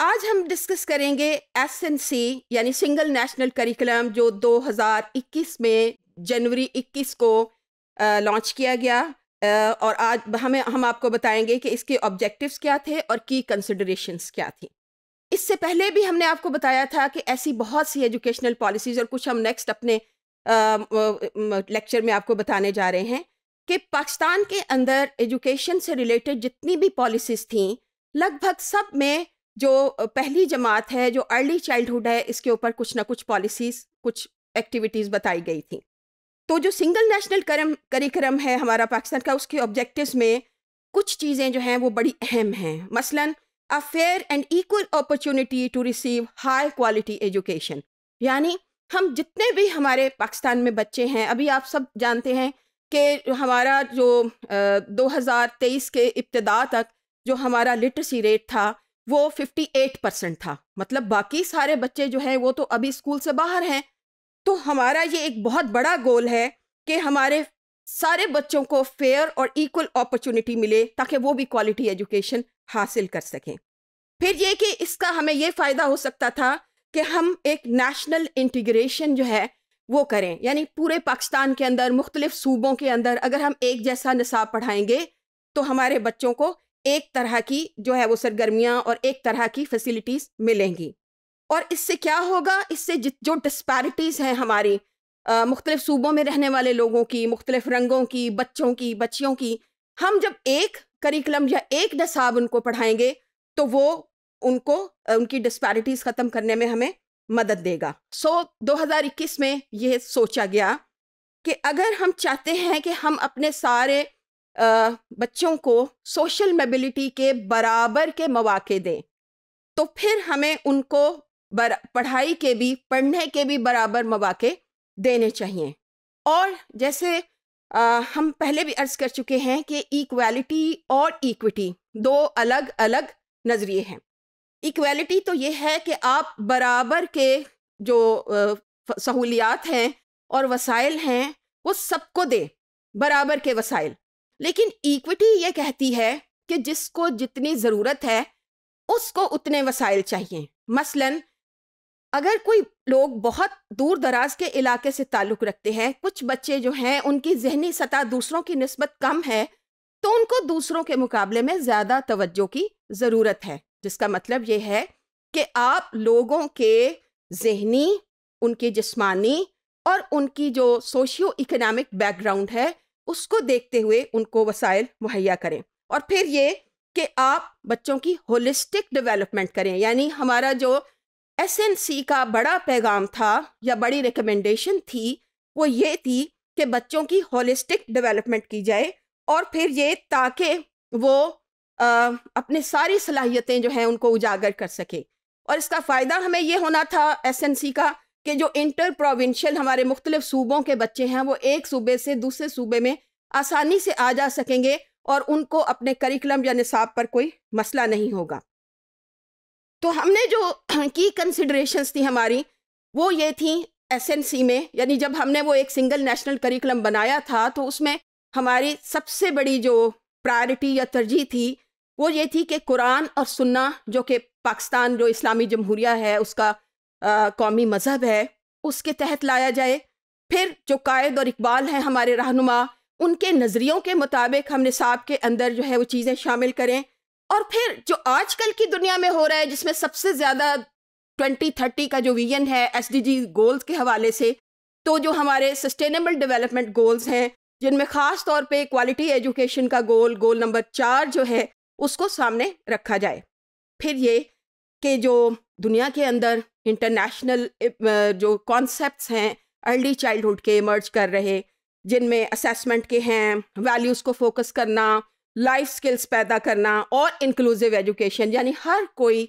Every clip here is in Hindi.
आज हम डिस्कस करेंगे एस एन सी यानी सिंगल नेशनल करिकुलम जो 2021 में जनवरी 21 को लॉन्च किया गया और आज हमें हम आपको बताएंगे कि इसके ऑब्जेक्टिव्स क्या थे और की कंसिडरेशंस क्या थी इससे पहले भी हमने आपको बताया था कि ऐसी बहुत सी एजुकेशनल पॉलिसीज़ और कुछ हम नेक्स्ट अपने लेक्चर में आपको बताने जा रहे हैं कि पाकिस्तान के अंदर एजुकेशन से रिलेटेड जितनी भी पॉलिसीज़ थी लगभग सब में जो पहली जमात है जो अर्ली चाइल्डहुड है इसके ऊपर कुछ ना कुछ पॉलिसीज़ कुछ एक्टिविटीज़ बताई गई थी तो जो सिंगल नेशनल करम करिक्रम है हमारा पाकिस्तान का उसके ऑब्जेक्टिव्स में कुछ चीज़ें जो हैं वो बड़ी अहम हैं मसलन a fair and equal opportunity to receive high quality education यानी हम जितने भी हमारे पाकिस्तान में बच्चे हैं अभी आप सब जानते हैं कि हमारा जो दो हज़ार तेईस के इब्तदा तक जो हमारा लिटरेसी रेट था वो 58 परसेंट था मतलब बाकी सारे बच्चे जो हैं वो तो अभी स्कूल से बाहर हैं तो हमारा ये एक बहुत बड़ा गोल है कि हमारे सारे बच्चों को फेयर और इक्वल अपॉर्चुनिटी मिले ताकि वो भी क्वालिटी एजुकेशन हासिल कर सकें फिर ये कि इसका हमें ये फ़ायदा हो सकता था कि हम एक नेशनल इंटीग्रेशन जो है वो करें यानी पूरे पाकिस्तान के अंदर मुख्तलिफ सूबों के अंदर अगर हम एक जैसा नसाब पढ़ाएंगे तो हमारे बच्चों को एक तरह की जो है वो सरगर्मियाँ और एक तरह की फैसिलिटीज़ मिलेंगी और इससे क्या होगा इससे जो डिस्पैरिटीज़ हैं हमारी मुख्तलिफ सूबों में रहने वाले लोगों की मुख्तलिफ रंगों की बच्चों की बच्चियों की हम जब एक करिकुलम या एक नसाब उनको पढ़ाएंगे तो वो उनको उनकी डिस्पैरिटीज़ ख़त्म करने में हमें मदद देगा सो so, 2021 में यह सोचा गया कि अगर हम चाहते हैं कि हम अपने सारे बच्चों को सोशल मेबिलिटी के बराबर के मौाक़े दें तो फिर हमें उनको पढ़ाई के भी पढ़ने के भी बराबर मौाक़े देने चाहिए और जैसे आ, हम पहले भी अर्ज़ कर चुके हैं कि इक्वालिटी और इक्विटी दो अलग अलग नज़रिए हैं इक्वालिटी तो ये है कि आप बराबर के जो सहूलियात हैं और वसाइल हैं वो सबको दें बराबर के वसाइल लेकिन इक्विटी ये कहती है कि जिसको जितनी ज़रूरत है उसको उतने वसाइल चाहिए मसलन अगर कोई लोग बहुत दूर दराज के इलाके से ताल्लुक़ रखते हैं कुछ बच्चे जो हैं उनकी जहनी सतह दूसरों की नस्बत कम है तो उनको दूसरों के मुकाबले में ज़्यादा तवज्जो की ज़रूरत है जिसका मतलब ये है कि आप लोगों के जहनी उनके जिस्मानी और उनकी जो सोशियो इकनॉमिक बैकग्राउंड है उसको देखते हुए उनको वसाइल मुहैया करें और फिर ये कि आप बच्चों की होलिस्टिक डेवलपमेंट करें यानी हमारा जो एस एन सी का बड़ा पैगाम था या बड़ी रिकमेंडेशन थी वो ये थी कि बच्चों की होलिस्टिक डेवलपमेंट की जाए और फिर ये ताकि वो आ, अपने सारी सलाहियतें जो हैं उनको उजागर कर सके और इसका फ़ायदा हमें ये होना था एस एन सी का कि जो इंटर प्रोविंशियल हमारे मुख्तलिफ सूबों के बच्चे हैं वो एक सूबे से दूसरे सूबे में आसानी से आ जा सकेंगे और उनको अपने करिकुलम या निसाब पर कोई मसला नहीं होगा तो हमने जो की कंसिडरेशन थी हमारी वो ये थी एसएनसी में यानी जब हमने वो एक सिंगल नेशनल करिकुलम बनाया था तो उसमें हमारी सबसे बड़ी जो प्रायोरिटी या तरजीह थी वो ये थी कि कुरान और सुन्ना जो कि पाकिस्तान जो इस्लामी जमहूरिया है उसका आ, कौमी मजहब है उसके तहत लाया जाए फिर जो कायद और इकबाल हैं हमारे रहनुमा उनके नज़रियों के मुताबिक हम निसाब के अंदर जो है वो चीज़ें शामिल करें और फिर जो आजकल की दुनिया में हो रहा है जिसमें सबसे ज़्यादा ट्वेंटी थर्टी का जो विजन है एस डी जी गोल्स के हवाले से तो जो हमारे सस्टेनेबल डेवलपमेंट गोल्स हैं जिनमें ख़ास तौर पे क्वालिटी एजुकेशन का गोल गोल नंबर चार जो है उसको सामने रखा जाए फिर ये कि जो दुनिया के अंदर इंटरनेशनल जो कॉन्सेप्ट्स हैं अर्ली चाइल्डहुड के इमर्ज कर रहे जिनमें असेसमेंट के हैं वैल्यूज़ को फोकस करना लाइफ स्किल्स पैदा करना और इंक्लूसिव एजुकेशन यानी हर कोई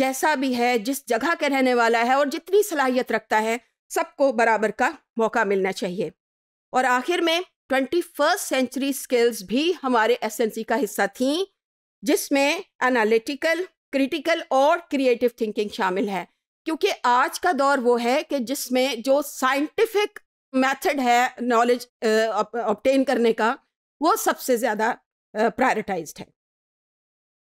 जैसा भी है जिस जगह के रहने वाला है और जितनी सलाहियत रखता है सबको बराबर का मौका मिलना चाहिए और आखिर में ट्वेंटी फर्स्ट सेंचुरी स्किल्स भी हमारे एस का हिस्सा थी जिसमें एनालिटिकल क्रिटिकल और क्रिएटिव थिंकिंग शामिल है क्योंकि आज का दौर वो है कि जिसमें जो साइंटिफिक मेथड है नॉलेज ऑप्टेन करने का वो सबसे ज़्यादा प्रायोरिटाइज्ड है